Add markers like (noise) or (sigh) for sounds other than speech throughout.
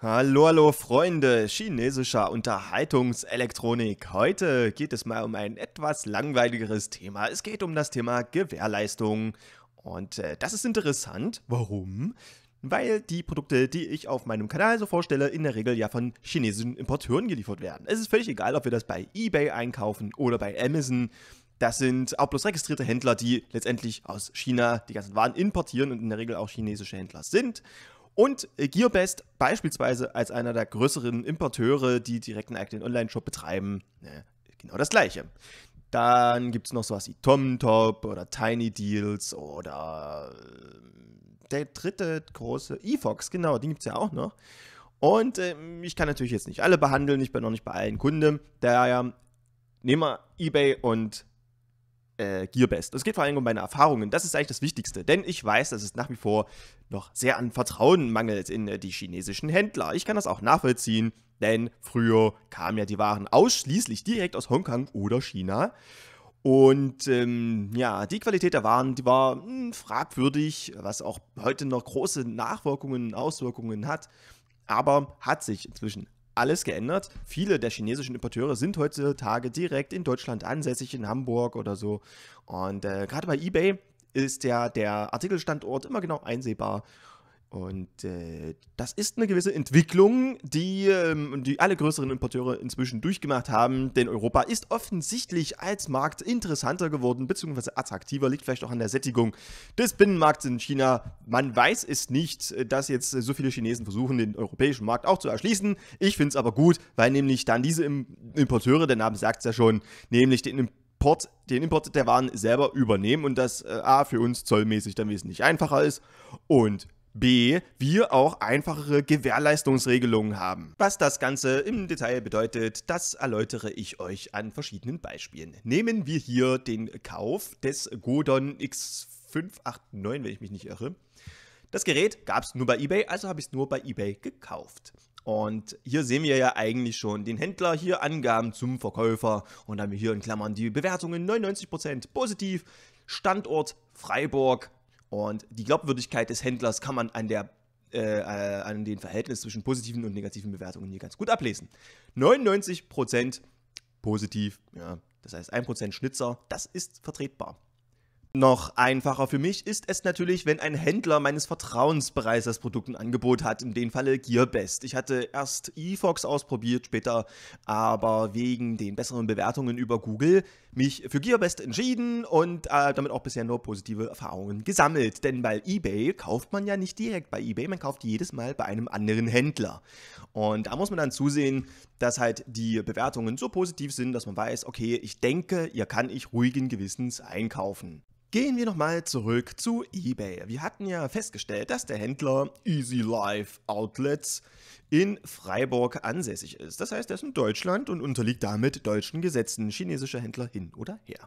Hallo, hallo Freunde chinesischer Unterhaltungselektronik. Heute geht es mal um ein etwas langweiligeres Thema. Es geht um das Thema Gewährleistung. Und äh, das ist interessant. Warum? Weil die Produkte, die ich auf meinem Kanal so vorstelle, in der Regel ja von chinesischen Importeuren geliefert werden. Es ist völlig egal, ob wir das bei eBay einkaufen oder bei Amazon. Das sind auch bloß registrierte Händler, die letztendlich aus China die ganzen Waren importieren und in der Regel auch chinesische Händler sind. Und äh, Gearbest beispielsweise als einer der größeren Importeure, die direkt einen eigenen Online-Shop betreiben, ne, genau das gleiche. Dann gibt es noch sowas wie TomTop oder Tiny Deals oder äh, der dritte große eFox, genau, den gibt es ja auch noch. Und äh, ich kann natürlich jetzt nicht alle behandeln, ich bin noch nicht bei allen Kunden. Daher nehmen wir eBay und äh, Gearbest. Es geht vor allem um meine Erfahrungen. Das ist eigentlich das Wichtigste, denn ich weiß, dass es nach wie vor noch sehr an Vertrauen mangelt in äh, die chinesischen Händler. Ich kann das auch nachvollziehen, denn früher kamen ja die Waren ausschließlich direkt aus Hongkong oder China. Und ähm, ja, die Qualität der Waren, die war mh, hm, fragwürdig, was auch heute noch große Nachwirkungen, Auswirkungen hat, aber hat sich inzwischen alles geändert. Viele der chinesischen Importeure sind heutzutage direkt in Deutschland ansässig, in Hamburg oder so. Und äh, gerade bei eBay ist ja der Artikelstandort immer genau einsehbar und äh, das ist eine gewisse Entwicklung, die, ähm, die alle größeren Importeure inzwischen durchgemacht haben, denn Europa ist offensichtlich als Markt interessanter geworden, beziehungsweise attraktiver, liegt vielleicht auch an der Sättigung des Binnenmarkts in China. Man weiß es nicht, dass jetzt so viele Chinesen versuchen, den europäischen Markt auch zu erschließen. Ich finde es aber gut, weil nämlich dann diese Importeure, der Name sagt es ja schon, nämlich den Importeuren, Import, den Import der Waren selber übernehmen und das äh, A für uns zollmäßig dann wesentlich einfacher ist und B. Wir auch einfachere Gewährleistungsregelungen haben. Was das Ganze im Detail bedeutet, das erläutere ich euch an verschiedenen Beispielen. Nehmen wir hier den Kauf des Godon X589, wenn ich mich nicht irre. Das Gerät gab es nur bei eBay, also habe ich es nur bei eBay gekauft. Und hier sehen wir ja eigentlich schon den Händler, hier Angaben zum Verkäufer und dann haben wir hier in Klammern die Bewertungen 99% positiv, Standort Freiburg, und die Glaubwürdigkeit des Händlers kann man an der äh, äh, an den Verhältnis zwischen positiven und negativen Bewertungen hier ganz gut ablesen. 99% positiv, ja, das heißt 1% Schnitzer, das ist vertretbar. Noch einfacher für mich ist es natürlich, wenn ein Händler meines Vertrauens bereits das Produkt ein Angebot hat, in dem Falle Gearbest. Ich hatte erst eFox ausprobiert, später aber wegen den besseren Bewertungen über Google mich für Gearbest entschieden und äh, damit auch bisher nur positive Erfahrungen gesammelt. Denn bei eBay kauft man ja nicht direkt bei eBay, man kauft jedes Mal bei einem anderen Händler. Und da muss man dann zusehen, dass halt die Bewertungen so positiv sind, dass man weiß, okay, ich denke, hier kann ich ruhigen Gewissens einkaufen. Gehen wir nochmal zurück zu eBay. Wir hatten ja festgestellt, dass der Händler Easy Life Outlets in Freiburg ansässig ist. Das heißt, er ist in Deutschland und unterliegt damit deutschen Gesetzen. Chinesischer Händler hin oder her.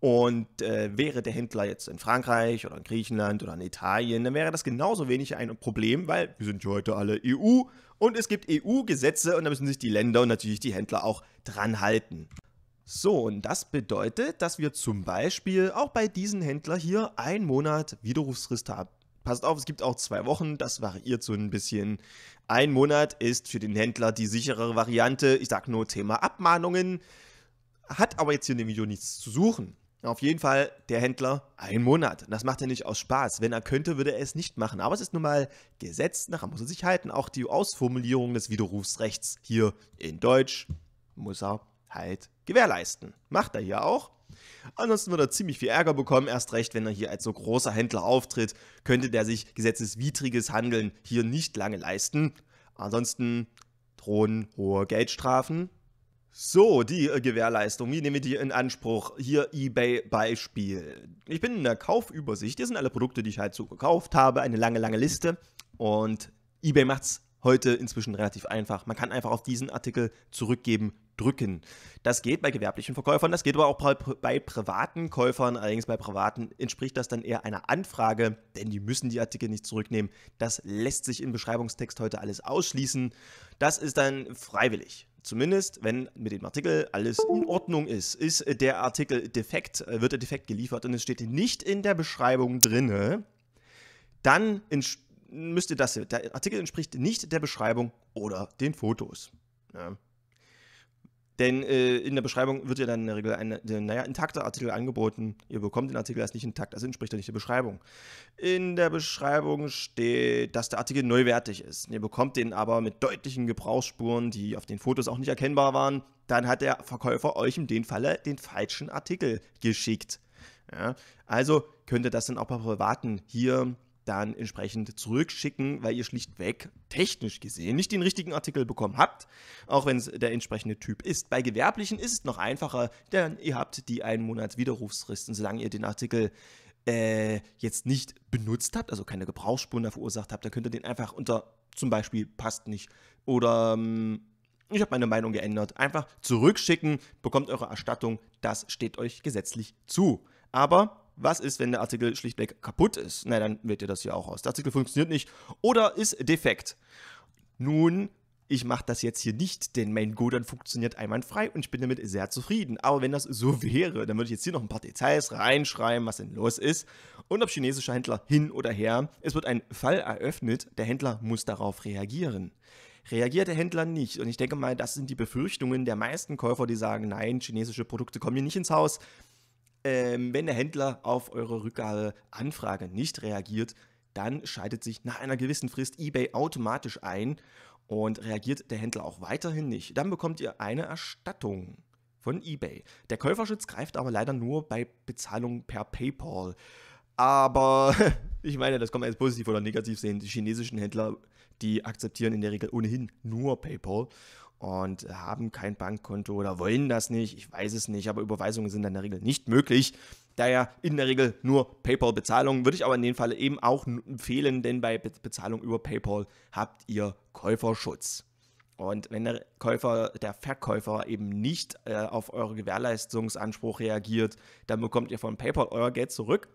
Und äh, wäre der Händler jetzt in Frankreich oder in Griechenland oder in Italien, dann wäre das genauso wenig ein Problem, weil wir sind ja heute alle EU und es gibt EU-Gesetze und da müssen sich die Länder und natürlich die Händler auch dran halten. So, und das bedeutet, dass wir zum Beispiel auch bei diesem Händler hier einen Monat Widerrufsfrist haben. Passt auf, es gibt auch zwei Wochen, das variiert so ein bisschen. Ein Monat ist für den Händler die sichere Variante. Ich sage nur Thema Abmahnungen. Hat aber jetzt hier in dem Video nichts zu suchen. Auf jeden Fall der Händler einen Monat. Das macht er nicht aus Spaß. Wenn er könnte, würde er es nicht machen. Aber es ist nun mal gesetzt, daran muss er sich halten. Auch die Ausformulierung des Widerrufsrechts hier in Deutsch muss er halt gewährleisten. Macht er hier auch. Ansonsten wird er ziemlich viel Ärger bekommen, erst recht, wenn er hier als so großer Händler auftritt, könnte der sich gesetzeswidriges Handeln hier nicht lange leisten. Ansonsten drohen hohe Geldstrafen. So, die äh, Gewährleistung, wie nehmen wir die in Anspruch? Hier eBay-Beispiel. Ich bin in der Kaufübersicht, hier sind alle Produkte, die ich halt so gekauft habe, eine lange, lange Liste. Und eBay macht es heute inzwischen relativ einfach. Man kann einfach auf diesen Artikel zurückgeben drücken. Das geht bei gewerblichen Verkäufern, das geht aber auch bei privaten Käufern. Allerdings bei privaten entspricht das dann eher einer Anfrage, denn die müssen die Artikel nicht zurücknehmen. Das lässt sich im Beschreibungstext heute alles ausschließen. Das ist dann freiwillig. Zumindest, wenn mit dem Artikel alles in Ordnung ist, ist äh, der Artikel defekt, äh, wird er defekt geliefert und es steht nicht in der Beschreibung drin, dann müsste das, der Artikel entspricht nicht der Beschreibung oder den Fotos. Ja. Denn äh, in der Beschreibung wird ja dann in der Regel ein, äh, naja, intakter Artikel angeboten. Ihr bekommt den Artikel als nicht intakt, also entspricht er nicht der Beschreibung. In der Beschreibung steht, dass der Artikel neuwertig ist. Ihr bekommt den aber mit deutlichen Gebrauchsspuren, die auf den Fotos auch nicht erkennbar waren. Dann hat der Verkäufer euch in dem Falle den falschen Artikel geschickt. Ja? Also könnt ihr das dann auch bei Privaten hier dann entsprechend zurückschicken, weil ihr schlichtweg technisch gesehen nicht den richtigen Artikel bekommen habt, auch wenn es der entsprechende Typ ist. Bei gewerblichen ist es noch einfacher, denn ihr habt die einen Monat Widerrufsfrist solange ihr den Artikel äh, jetzt nicht benutzt habt, also keine Gebrauchsspuren da verursacht habt, dann könnt ihr den einfach unter zum Beispiel passt nicht oder ähm, ich habe meine Meinung geändert, einfach zurückschicken, bekommt eure Erstattung, das steht euch gesetzlich zu. Aber was ist, wenn der Artikel schlichtweg kaputt ist? Na, dann wählt ihr das hier auch aus. Der Artikel funktioniert nicht oder ist defekt. Nun, ich mache das jetzt hier nicht, denn mein Godan funktioniert einwandfrei und ich bin damit sehr zufrieden. Aber wenn das so (laughs) wäre, dann würde ich jetzt hier noch ein paar Details reinschreiben, was denn los ist. Und ob chinesischer Händler hin oder her, es wird ein Fall eröffnet, der Händler muss darauf reagieren. Reagiert der Händler nicht. Und ich denke mal, das sind die Befürchtungen der meisten Käufer, die sagen, nein, chinesische Produkte kommen hier nicht ins Haus. Ähm, wenn der Händler auf eure Rückgabeanfrage nicht reagiert, dann schaltet sich nach einer gewissen Frist eBay automatisch ein und reagiert der Händler auch weiterhin nicht. Dann bekommt ihr eine Erstattung von eBay. Der Käuferschutz greift aber leider nur bei Bezahlung per PayPal. Aber (laughs) ich meine, das kann man jetzt positiv oder negativ sehen. Die chinesischen Händler, die akzeptieren in der Regel ohnehin nur PayPal und haben kein Bankkonto oder wollen das nicht. Ich weiß es nicht, aber Überweisungen sind in der Regel nicht möglich. Daher in der Regel nur PayPal-Bezahlungen. Würde ich aber in dem Fall eben auch empfehlen, denn bei Be Bezahlung über PayPal habt ihr Käuferschutz. Und wenn der Käufer, der Verkäufer eben nicht äh, auf euren Gewährleistungsanspruch reagiert, dann bekommt ihr von PayPal euer Geld zurück.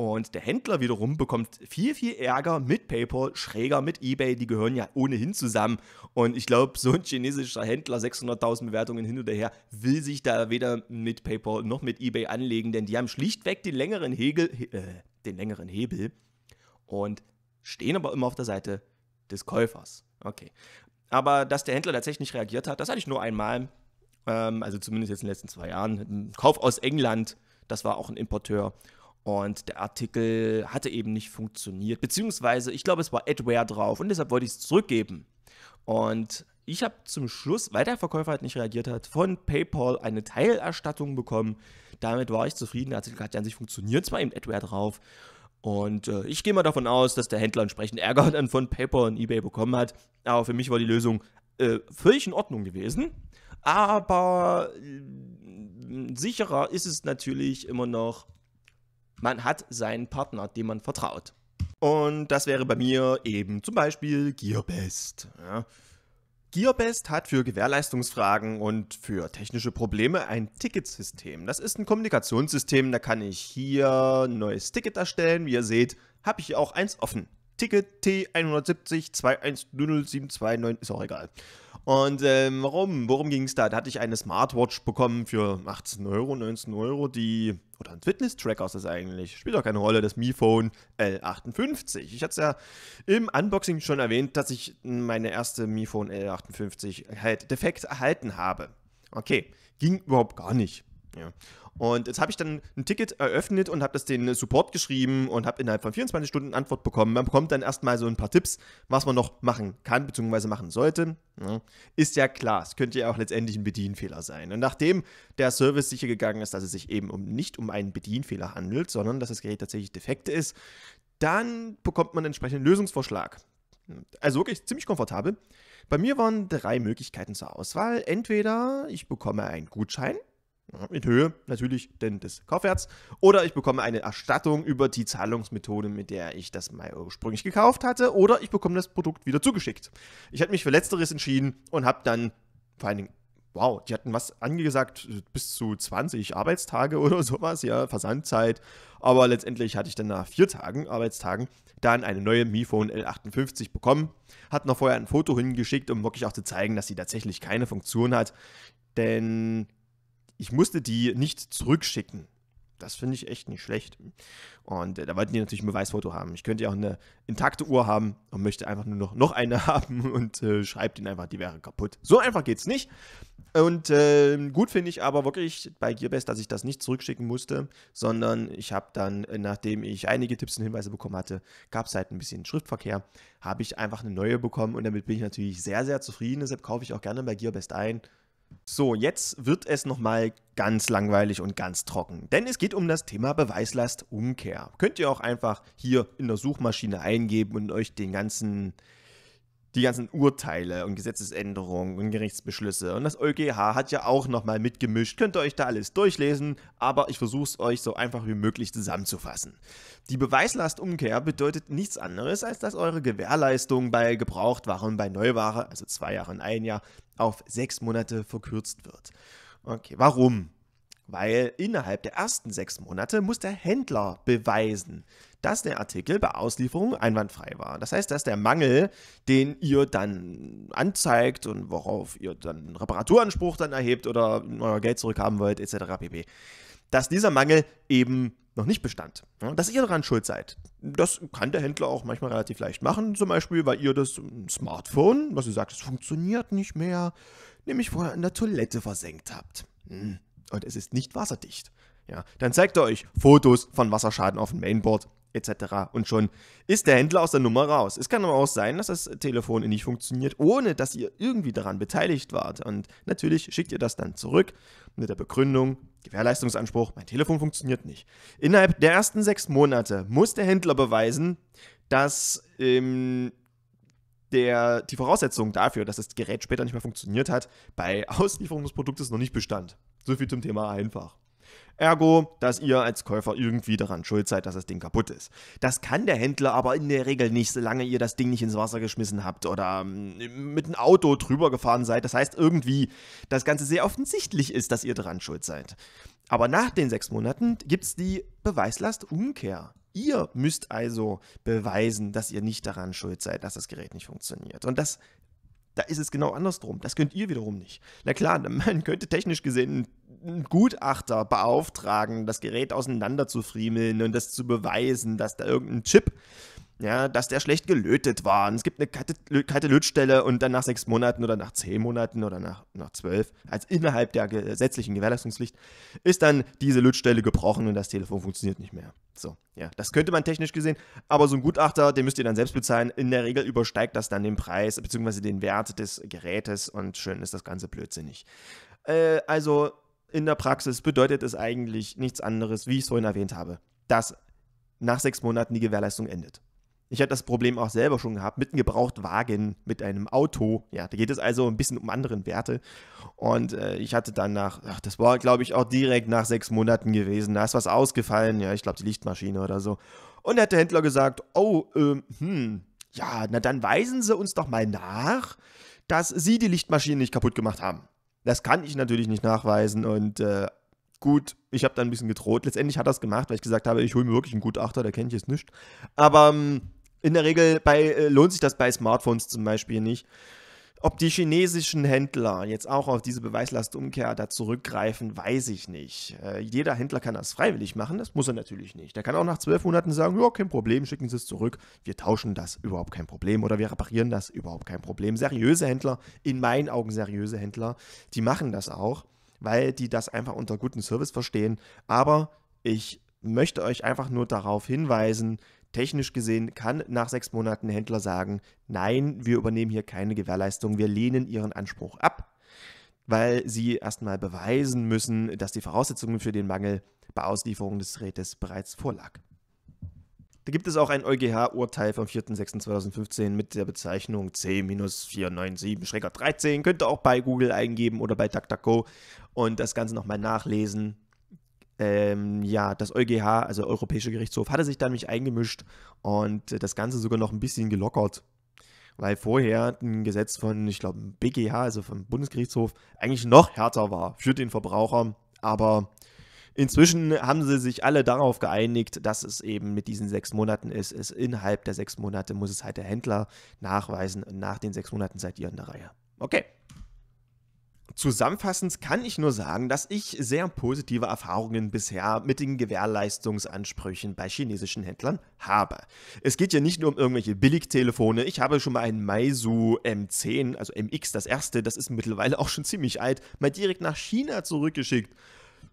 Und der Händler wiederum bekommt viel, viel Ärger mit PayPal, schräger mit eBay, die gehören ja ohnehin zusammen. Und ich glaube, so ein chinesischer Händler, 600.000 Bewertungen hin und her, will sich da weder mit PayPal noch mit eBay anlegen, denn die haben schlichtweg den längeren, Hegel, äh, den längeren Hebel und stehen aber immer auf der Seite des Käufers. Okay. Aber dass der Händler tatsächlich nicht reagiert hat, das hatte ich nur einmal, ähm, also zumindest jetzt in den letzten zwei Jahren. Ein Kauf aus England, das war auch ein Importeur. Und der Artikel hatte eben nicht funktioniert. Beziehungsweise, ich glaube, es war Adware drauf und deshalb wollte ich es zurückgeben. Und ich habe zum Schluss, weil der Verkäufer halt nicht reagiert hat, von PayPal eine Teilerstattung bekommen. Damit war ich zufrieden. Der Artikel hat ja an sich funktioniert, zwar eben Adware drauf. Und äh, ich gehe mal davon aus, dass der Händler entsprechend Ärger dann von PayPal und eBay bekommen hat. Aber für mich war die Lösung äh, völlig in Ordnung gewesen. Aber äh, sicherer ist es natürlich immer noch, man hat seinen Partner, dem man vertraut. Und das wäre bei mir eben zum Beispiel Gearbest. Ja. Gearbest hat für Gewährleistungsfragen und für technische Probleme ein Ticketsystem. Das ist ein Kommunikationssystem, da kann ich hier ein neues Ticket erstellen. Wie ihr seht, habe ich hier auch eins offen. Ticket T170 210072 ist auch egal. Und ähm, warum? Worum ging es da? Da hatte ich eine Smartwatch bekommen für 18 Euro, 19 Euro, die. Oder ein Fitness-Tracker ist das eigentlich. Spielt auch keine Rolle, das Mi Phone L58. Ich hatte es ja im Unboxing schon erwähnt, dass ich meine erste Mi Phone L58 halt defekt erhalten habe. Okay, ging überhaupt gar nicht. Ja. Und jetzt habe ich dann ein Ticket eröffnet und habe das den Support geschrieben und habe innerhalb von 24 Stunden Antwort bekommen. Man bekommt dann erstmal so ein paar Tipps, was man noch machen kann bzw. machen sollte. Ja. Ist ja klar, es könnte ja auch letztendlich ein Bedienfehler sein. Und nachdem der Service sicher gegangen ist, dass es sich eben um, nicht um einen Bedienfehler handelt, sondern dass das Gerät tatsächlich defekt ist, dann bekommt man einen entsprechenden Lösungsvorschlag. Also wirklich ziemlich komfortabel. Bei mir waren drei Möglichkeiten zur Auswahl. Entweder ich bekomme einen Gutschein in Höhe natürlich denn des Kaufwerts. Oder ich bekomme eine Erstattung über die Zahlungsmethode, mit der ich das mal ursprünglich gekauft hatte. Oder ich bekomme das Produkt wieder zugeschickt. Ich hatte mich für Letzteres entschieden und habe dann vor allen Dingen. Wow, die hatten was angesagt, bis zu 20 Arbeitstage oder sowas, ja, Versandzeit. Aber letztendlich hatte ich dann nach vier Tagen, Arbeitstagen, dann eine neue MiPhone L58 bekommen. Hat noch vorher ein Foto hingeschickt, um wirklich auch zu zeigen, dass sie tatsächlich keine Funktion hat. Denn ich musste die nicht zurückschicken. Das finde ich echt nicht schlecht. Und äh, da wollten die natürlich ein Beweisfoto haben. Ich könnte ja auch eine intakte Uhr haben und möchte einfach nur noch, noch eine (laughs) haben und äh, schreibt ihnen einfach, die wäre kaputt. So einfach geht es nicht. Und äh, gut finde ich aber wirklich bei Gearbest, dass ich das nicht zurückschicken musste, sondern ich habe dann, äh, nachdem ich einige Tipps und Hinweise bekommen hatte, gab es halt ein bisschen Schriftverkehr, habe ich einfach eine neue bekommen und damit bin ich natürlich sehr, sehr zufrieden. Deshalb kaufe ich auch gerne bei Gearbest ein so, jetzt wird es nochmal ganz langweilig und ganz trocken, denn es geht um das Thema Beweislastumkehr. Könnt ihr auch einfach hier in der Suchmaschine eingeben und euch den ganzen die ganzen Urteile und Gesetzesänderungen und Gerichtsbeschlüsse. Und das EuGH hat ja auch nochmal mitgemischt. Könnt ihr euch da alles durchlesen, aber ich versuche es euch so einfach wie möglich zusammenzufassen. Die Beweislastumkehr bedeutet nichts anderes, als dass eure Gewährleistung bei Gebrauchtware und bei Neuware, also zwei Jahre und ein Jahr, auf sechs Monate verkürzt wird. Okay, warum? Weil innerhalb der ersten sechs Monate muss der Händler beweisen, dass der Artikel bei Auslieferung einwandfrei war. Das heißt, dass der Mangel, den ihr dann anzeigt und worauf ihr dann einen Reparaturanspruch dann erhebt oder euer Geld zurückhaben wollt, etc. pp., dass dieser Mangel eben noch nicht bestand. dass ihr daran schuld seid. Das kann der Händler auch manchmal relativ leicht machen, zum Beispiel, weil ihr das Smartphone, was ihr sagt, es funktioniert nicht mehr, nämlich vorher in der Toilette versenkt habt. Hm. Und es ist nicht wasserdicht. Ja, dann zeigt er euch Fotos von Wasserschaden auf dem Mainboard etc. Und schon ist der Händler aus der Nummer raus. Es kann aber auch sein, dass das Telefon nicht funktioniert, ohne dass ihr irgendwie daran beteiligt wart. Und natürlich schickt ihr das dann zurück mit der Begründung, Gewährleistungsanspruch, mein Telefon funktioniert nicht. Innerhalb der ersten sechs Monate muss der Händler beweisen, dass ähm, der, die Voraussetzung dafür, dass das Gerät später nicht mehr funktioniert hat, bei Auslieferung des Produktes noch nicht bestand. So viel zum Thema einfach. Ergo, dass ihr als Käufer irgendwie daran schuld seid, dass das Ding kaputt ist. Das kann der Händler aber in der Regel nicht, solange ihr das Ding nicht ins Wasser geschmissen habt oder ähm, mit einem Auto drüber gefahren seid. Das heißt irgendwie, das Ganze sehr offensichtlich ist, dass ihr daran schuld seid. Aber nach den sechs Monaten gibt es die Beweislastumkehr. Ihr müsst also beweisen, dass ihr nicht daran schuld seid, dass das Gerät nicht funktioniert. Und das da ist es genau andersrum. Das könnt ihr wiederum nicht. Na klar, (laughs) man könnte technisch gesehen einen Gutachter beauftragen, das Gerät auseinanderzufriemeln und das zu beweisen, dass da irgendein Chip ja, dass der schlecht gelötet war. Und es gibt eine kalte, kalte Lötstelle und dann nach sechs Monaten oder nach zehn Monaten oder nach, nach zwölf, als innerhalb der gesetzlichen Gewährleistungspflicht, ist dann diese Lötstelle gebrochen und das Telefon funktioniert nicht mehr. So, ja, das könnte man technisch gesehen, aber so ein Gutachter, den müsst ihr dann selbst bezahlen. In der Regel übersteigt das dann den Preis bzw. den Wert des Gerätes und schön ist das Ganze blödsinnig. Äh, also in der Praxis bedeutet es eigentlich nichts anderes, wie ich es vorhin erwähnt habe, dass nach sechs Monaten die Gewährleistung endet. Ich hatte das Problem auch selber schon gehabt, mit einem Gebrauchtwagen, mit einem Auto. Ja, da geht es also ein bisschen um andere Werte. Und äh, ich hatte dann nach, ach, das war, glaube ich, auch direkt nach sechs Monaten gewesen. Da ist was ausgefallen, ja, ich glaube, die Lichtmaschine oder so. Und da hat der Händler gesagt, oh, ähm, hm, ja, na dann weisen Sie uns doch mal nach, dass Sie die Lichtmaschine nicht kaputt gemacht haben. Das kann ich natürlich nicht nachweisen und äh, gut, ich habe da ein bisschen gedroht. Letztendlich hat er es gemacht, weil ich gesagt habe, ich hole mir wirklich einen Gutachter, der ich jetzt nicht. Aber ähm, in der Regel bei, äh, lohnt sich das bei Smartphones zum Beispiel nicht. Ob die chinesischen Händler jetzt auch auf diese Beweislastumkehr da zurückgreifen, weiß ich nicht. Äh, jeder Händler kann das freiwillig machen, das muss er natürlich nicht. Der kann auch nach zwölf Monaten sagen, ja, kein Problem, schicken Sie es zurück, wir tauschen das, überhaupt kein Problem. Oder wir reparieren das, überhaupt kein Problem. Seriöse Händler, in meinen Augen seriöse Händler, die machen das auch, weil die das einfach unter guten Service verstehen. Aber ich möchte euch einfach nur darauf hinweisen, Technisch gesehen kann nach sechs Monaten ein Händler sagen, nein, wir übernehmen hier keine Gewährleistung, wir lehnen Ihren Anspruch ab, weil Sie erstmal beweisen müssen, dass die Voraussetzungen für den Mangel bei Auslieferung des Gerätes bereits vorlag. Da gibt es auch ein EuGH-Urteil vom 4.6.2015 mit der Bezeichnung C-497-13. Könnt ihr auch bei Google eingeben oder bei DuckDuckGo und das Ganze nochmal nachlesen ähm, ja, das EuGH, also Europäische Gerichtshof, hatte sich dann mich eingemischt und das Ganze sogar noch ein bisschen gelockert. Weil vorher ein Gesetz von, ich glaube, BGH, also vom Bundesgerichtshof, eigentlich noch härter war für den Verbraucher. Aber inzwischen haben sie sich alle darauf geeinigt, dass es eben mit diesen sechs Monaten ist. Es innerhalb der sechs Monate muss es halt der Händler nachweisen und nach den sechs Monaten seid ihr in der Reihe. Okay. Zusammenfassend kann ich nur sagen, dass ich sehr positive Erfahrungen bisher mit den Gewährleistungsansprüchen bei chinesischen Händlern habe. Es geht hier nicht nur um irgendwelche Billigtelefone. Ich habe schon mal ein Meizu M10, also MX das erste, das ist mittlerweile auch schon ziemlich alt, mal direkt nach China zurückgeschickt.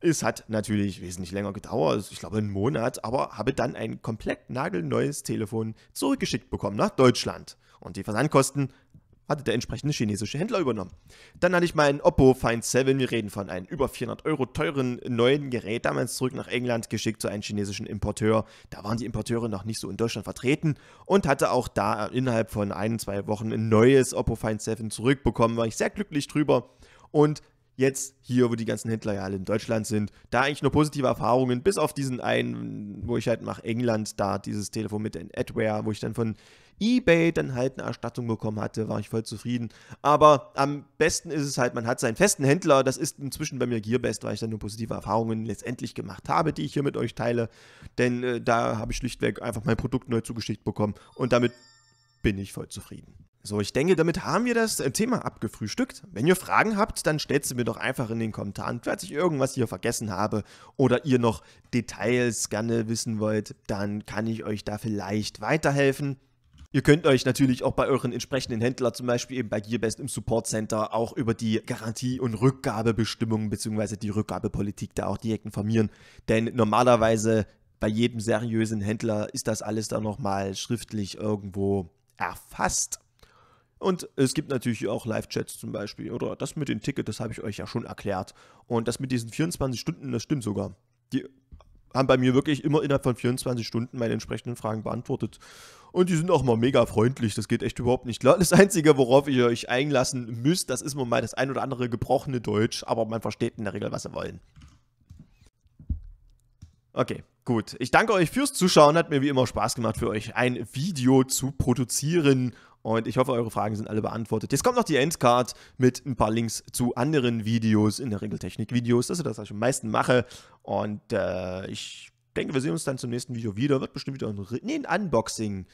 Es hat natürlich wesentlich länger gedauert, ich glaube einen Monat, aber habe dann ein komplett nagelneues Telefon zurückgeschickt bekommen nach Deutschland. Und die Versandkosten hatte der entsprechende chinesische Händler übernommen. Dann hatte ich meinen Oppo Find 7, wir reden von einem über 400 Euro teuren neuen Gerät, damals zurück nach England geschickt zu einem chinesischen Importeur. Da waren die Importeure noch nicht so in Deutschland vertreten und hatte auch da innerhalb von ein, zwei Wochen ein neues Oppo Find 7 zurückbekommen, war ich sehr glücklich drüber und jetzt hier, wo die ganzen Händler ja alle in Deutschland sind, da eigentlich nur positive Erfahrungen, bis auf diesen einen, wo ich halt nach England da dieses Telefon mit den Adware, wo ich dann von eBay dann halt eine Erstattung bekommen hatte, war ich voll zufrieden. Aber am besten ist es halt, man hat seinen festen Händler. Das ist inzwischen bei mir Gearbest, weil ich dann nur positive Erfahrungen letztendlich gemacht habe, die ich hier mit euch teile. Denn äh, da habe ich schlichtweg einfach mein Produkt neu zugeschickt bekommen und damit bin ich voll zufrieden. So, ich denke, damit haben wir das äh, Thema abgefrühstückt. Wenn ihr Fragen habt, dann stellt sie mir doch einfach in den Kommentaren. Falls ich irgendwas hier vergessen habe oder ihr noch Details gerne wissen wollt, dann kann ich euch da vielleicht weiterhelfen. Ihr könnt euch natürlich auch bei euren entsprechenden Händlern, zum Beispiel eben bei Gearbest im Support Center, auch über die Garantie- und Rückgabebestimmungen bzw. die Rückgabepolitik da auch direkt informieren. Denn normalerweise bei jedem seriösen Händler ist das alles dann nochmal schriftlich irgendwo erfasst. Und es gibt natürlich auch Live-Chats zum Beispiel. Oder das mit dem Ticket, das habe ich euch ja schon erklärt. Und das mit diesen 24 Stunden, das stimmt sogar. Die haben bei mir wirklich immer innerhalb von 24 Stunden meine entsprechenden Fragen beantwortet. Und die sind auch mal mega freundlich, das geht echt überhaupt nicht klar. Das Einzige, worauf ihr euch einlassen müsst, das ist nun mal das ein oder andere gebrochene Deutsch, aber man versteht in der Regel, was sie wollen. Okay, gut. Ich danke euch fürs Zuschauen, hat mir wie immer Spaß gemacht, für euch ein Video zu produzieren. Und ich hoffe, eure Fragen sind alle beantwortet. Jetzt kommt noch die Endcard mit ein paar Links zu anderen Videos, in der Regel Technik-Videos. Das ist das, was ich am meisten mache. Und äh, ich denke, wir sehen uns dann zum nächsten Video wieder. Wird bestimmt wieder ein, nee, ein Unboxing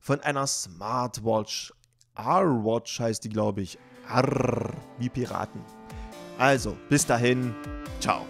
von einer Smartwatch. R-Watch heißt die, glaube ich. R wie Piraten. Also, bis dahin. Ciao.